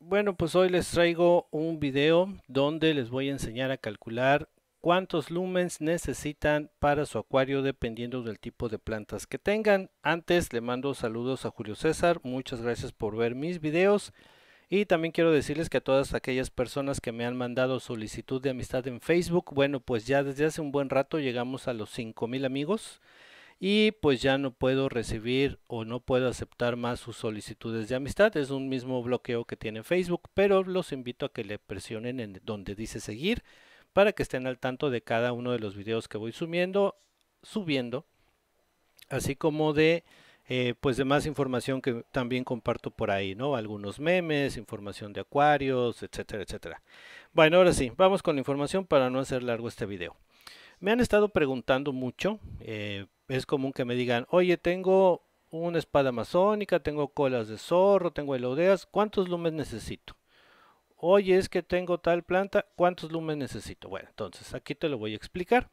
Bueno, pues hoy les traigo un video donde les voy a enseñar a calcular cuántos lumens necesitan para su acuario dependiendo del tipo de plantas que tengan. Antes le mando saludos a Julio César, muchas gracias por ver mis videos. Y también quiero decirles que a todas aquellas personas que me han mandado solicitud de amistad en Facebook, bueno, pues ya desde hace un buen rato llegamos a los 5000 amigos y pues ya no puedo recibir o no puedo aceptar más sus solicitudes de amistad. Es un mismo bloqueo que tiene Facebook, pero los invito a que le presionen en donde dice seguir para que estén al tanto de cada uno de los videos que voy subiendo, subiendo, así como de eh, pues de más información que también comparto por ahí, ¿no? Algunos memes, información de acuarios, etcétera, etcétera. Bueno, ahora sí, vamos con la información para no hacer largo este video. Me han estado preguntando mucho, eh, es común que me digan, oye, tengo una espada amazónica, tengo colas de zorro, tengo elodeas, ¿cuántos lumes necesito? Oye, es que tengo tal planta, ¿cuántos lumens necesito? Bueno, entonces aquí te lo voy a explicar.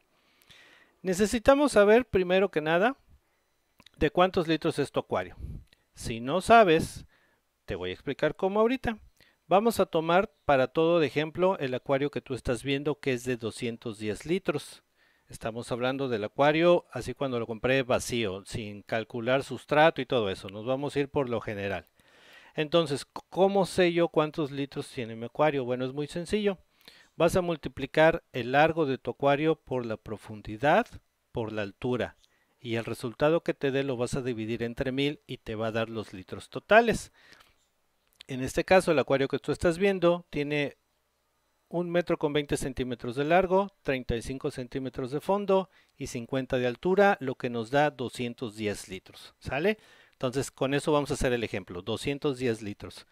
Necesitamos saber primero que nada de cuántos litros es tu acuario. Si no sabes, te voy a explicar cómo ahorita. Vamos a tomar para todo de ejemplo el acuario que tú estás viendo que es de 210 litros. Estamos hablando del acuario, así cuando lo compré vacío, sin calcular sustrato y todo eso. Nos vamos a ir por lo general. Entonces, ¿cómo sé yo cuántos litros tiene mi acuario? Bueno, es muy sencillo. Vas a multiplicar el largo de tu acuario por la profundidad, por la altura. Y el resultado que te dé lo vas a dividir entre mil y te va a dar los litros totales. En este caso, el acuario que tú estás viendo tiene un metro con 20 centímetros de largo, 35 centímetros de fondo y 50 de altura, lo que nos da 210 litros. ¿Sale? Entonces, con eso vamos a hacer el ejemplo, 210 litros.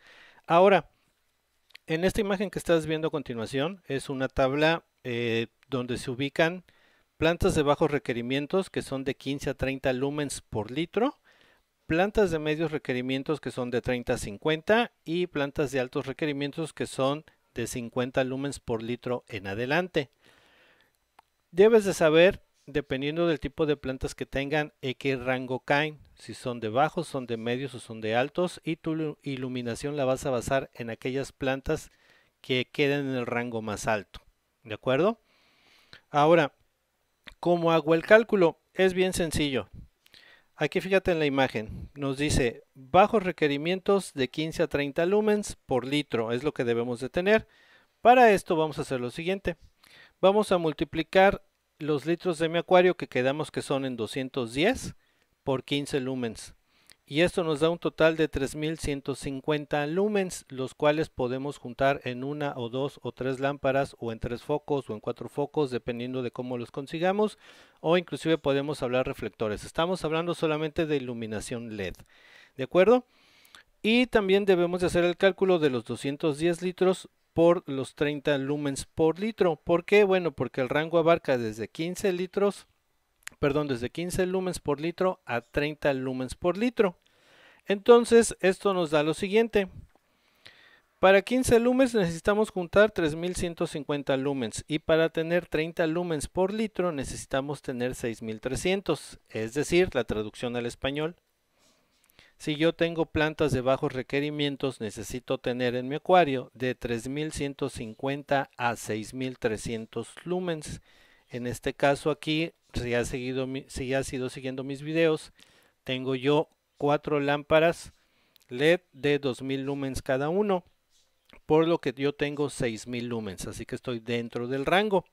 Ahora, en esta imagen que estás viendo a continuación, es una tabla eh, donde se ubican plantas de bajos requerimientos, que son de 15 a 30 lumens por litro, plantas de medios requerimientos, que son de 30 a 50, y plantas de altos requerimientos, que son de 50 lumens por litro en adelante. Debes de saber dependiendo del tipo de plantas que tengan, en qué rango caen, si son de bajos, son de medios o son de altos, y tu iluminación la vas a basar en aquellas plantas que queden en el rango más alto. ¿De acuerdo? Ahora, ¿cómo hago el cálculo? Es bien sencillo. Aquí fíjate en la imagen, nos dice bajos requerimientos de 15 a 30 lumens por litro, es lo que debemos de tener. Para esto vamos a hacer lo siguiente. Vamos a multiplicar los litros de mi acuario que quedamos que son en 210 por 15 lumens. Y esto nos da un total de 3150 lumens, los cuales podemos juntar en una o dos o tres lámparas o en tres focos o en cuatro focos, dependiendo de cómo los consigamos, o inclusive podemos hablar reflectores. Estamos hablando solamente de iluminación LED, ¿de acuerdo? Y también debemos hacer el cálculo de los 210 litros por los 30 lumens por litro. ¿Por qué? Bueno, porque el rango abarca desde 15 litros, perdón, desde 15 lumens por litro a 30 lumens por litro. Entonces, esto nos da lo siguiente. Para 15 lumens necesitamos juntar 3150 lumens y para tener 30 lumens por litro necesitamos tener 6300, es decir, la traducción al español, si yo tengo plantas de bajos requerimientos, necesito tener en mi acuario de 3150 a 6300 lumens. En este caso aquí, si ha seguido, si ha ido siguiendo mis videos, tengo yo cuatro lámparas LED de 2000 lumens cada uno, por lo que yo tengo 6000 lumens, así que estoy dentro del rango.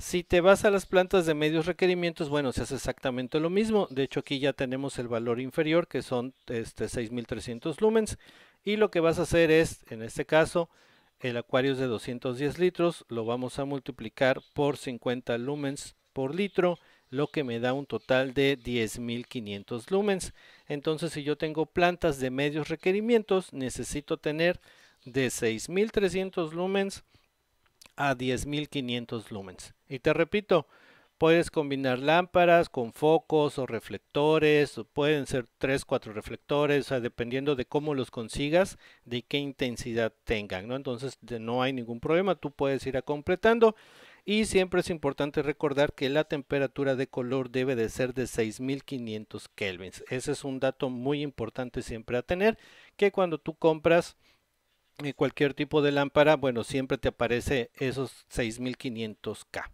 Si te vas a las plantas de medios requerimientos, bueno, se hace exactamente lo mismo. De hecho, aquí ya tenemos el valor inferior, que son este, 6300 lumens. Y lo que vas a hacer es, en este caso, el acuario es de 210 litros, lo vamos a multiplicar por 50 lumens por litro, lo que me da un total de 10.500 lumens. Entonces, si yo tengo plantas de medios requerimientos, necesito tener de 6.300 lumens a 10.500 lumens. Y te repito, puedes combinar lámparas con focos o reflectores, pueden ser 3, 4 reflectores, dependiendo de cómo los consigas, de qué intensidad tengan, ¿no? Entonces no hay ningún problema, tú puedes ir a completando. Y siempre es importante recordar que la temperatura de color debe de ser de 6500 kelvins. Ese es un dato muy importante siempre a tener, que cuando tú compras cualquier tipo de lámpara, bueno, siempre te aparece esos 6500K.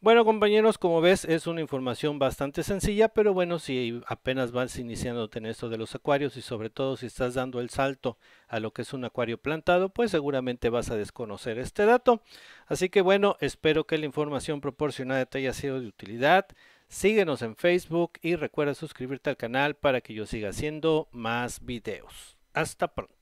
Bueno compañeros, como ves es una información bastante sencilla, pero bueno, si apenas vas iniciándote en esto de los acuarios y sobre todo si estás dando el salto a lo que es un acuario plantado, pues seguramente vas a desconocer este dato. Así que bueno, espero que la información proporcionada te haya sido de utilidad. Síguenos en Facebook y recuerda suscribirte al canal para que yo siga haciendo más videos. Hasta pronto.